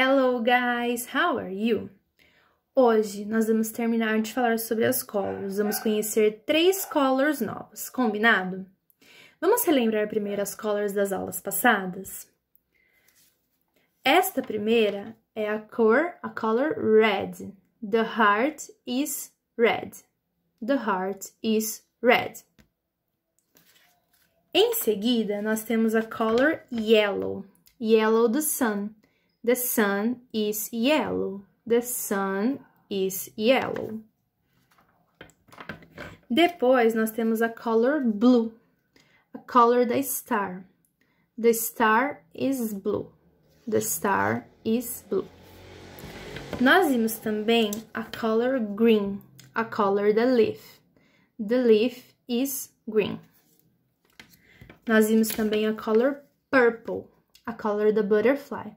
Hello guys, how are you? Hoje nós vamos terminar de falar sobre as colors, vamos conhecer três colors novas, combinado? Vamos relembrar primeiro as colors das aulas passadas? Esta primeira é a cor, a color red. The heart is red. The heart is red. Em seguida, nós temos a color yellow, yellow the sun. The sun is yellow. The sun is yellow. Depois, nós temos a color blue, a color da star. The star is blue. The star is blue. Nós vimos também a color green, a color da leaf. The leaf is green. Nós vimos também a color purple, a color da butterfly.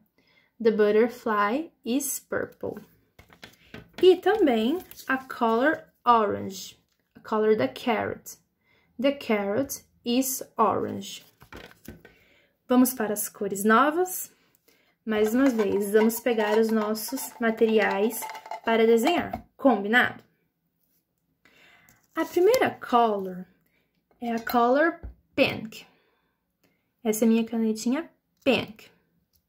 The Butterfly is Purple. E também a color orange, a color da carrot. The carrot is orange. Vamos para as cores novas. Mais uma vez, vamos pegar os nossos materiais para desenhar, combinado? A primeira color é a color pink. Essa é a minha canetinha pink.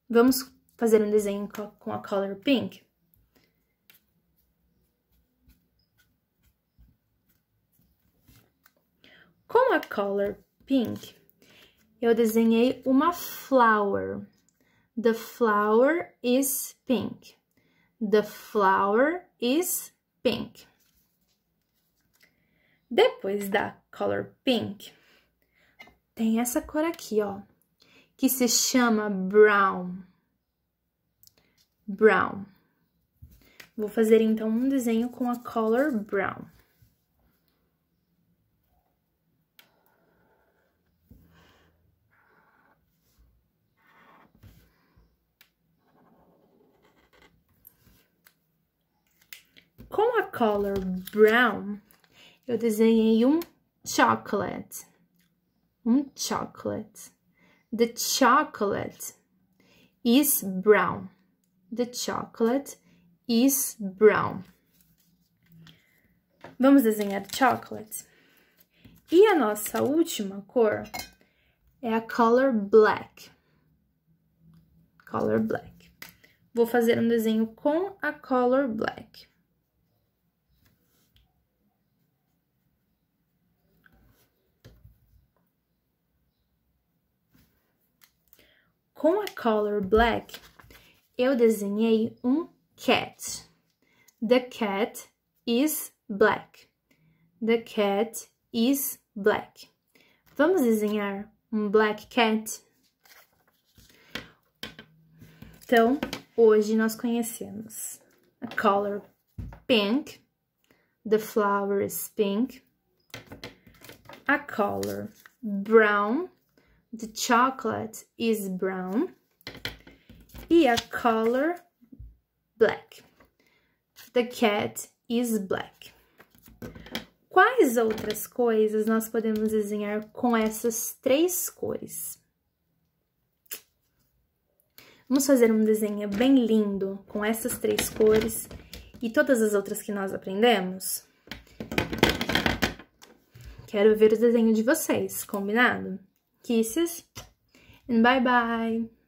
Vamos fazer um desenho com a color pink. Com a color pink, eu desenhei uma flower. The flower is pink. The flower is pink. Depois da color pink, tem essa cor aqui, ó, que se chama brown brown. Vou fazer então um desenho com a color brown. Com a color brown, eu desenhei um chocolate. Um chocolate. The chocolate is brown. The chocolate is brown. Vamos desenhar chocolate. E a nossa última cor é a color black. Color black. Vou fazer um desenho com a color black. Com a color black, eu desenhei um cat. The cat is black. The cat is black. Vamos desenhar um black cat? Então, hoje nós conhecemos a color pink, the flower is pink, a color brown, the chocolate is brown, e a color black. The cat is black. Quais outras coisas nós podemos desenhar com essas três cores? Vamos fazer um desenho bem lindo com essas três cores e todas as outras que nós aprendemos? Quero ver o desenho de vocês, combinado? Kisses and bye bye!